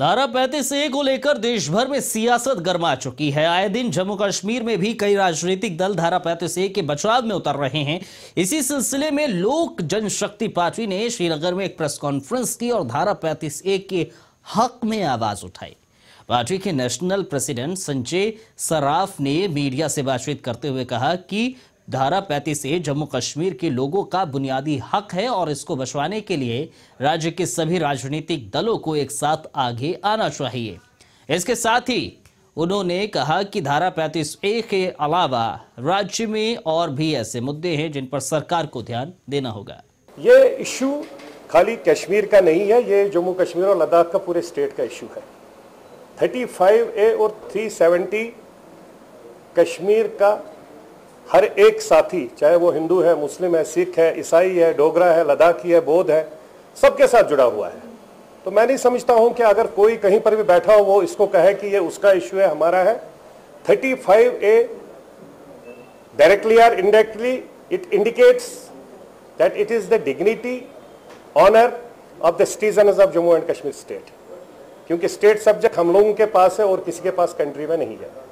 धारा पैंतीस ए को लेकर देश भर में सियासत गर्मा चुकी है आए दिन जम्मू कश्मीर में भी कई राजनीतिक दल धारा पैंतीस ए के बचाव में उतर रहे हैं इसी सिलसिले में लोक जनशक्ति पार्टी ने श्रीनगर में एक प्रेस कॉन्फ्रेंस की और धारा पैंतीस ए के हक में आवाज उठाई पार्टी के नेशनल प्रेसिडेंट संजय सराफ ने मीडिया से बातचीत करते हुए कहा कि धारा पैंतीस ए जम्मू कश्मीर के लोगों का बुनियादी हक है और इसको बचवाने के लिए राज्य के सभी राजनीतिक दलों को एक साथ आगे आना चाहिए इसके साथ ही उन्होंने कहा कि धारा पैंतीस ए के अलावा राज्य में और भी ऐसे मुद्दे हैं जिन पर सरकार को ध्यान देना होगा ये इशू खाली कश्मीर का नहीं है ये जम्मू कश्मीर और लद्दाख का पूरे स्टेट का इशू है 35 ए और 370 कश्मीर का हर एक साथी चाहे वो हिंदू है मुस्लिम है सिख है ईसाई है डोगरा है लद्दाखी है बौद्ध है सबके साथ जुड़ा हुआ है तो मैं नहीं समझता हूं कि अगर कोई कहीं पर भी बैठा हो वो इसको कहे कि ये उसका इश्यू है हमारा है 35 A directly or indirectly it indicates that it is the dignity honour of the citizen of Jammu and Kashmir state क्योंकि स्टेट सब्जेक्ट हम लोगों के पास है और किसी के पास कंट्री में नहीं है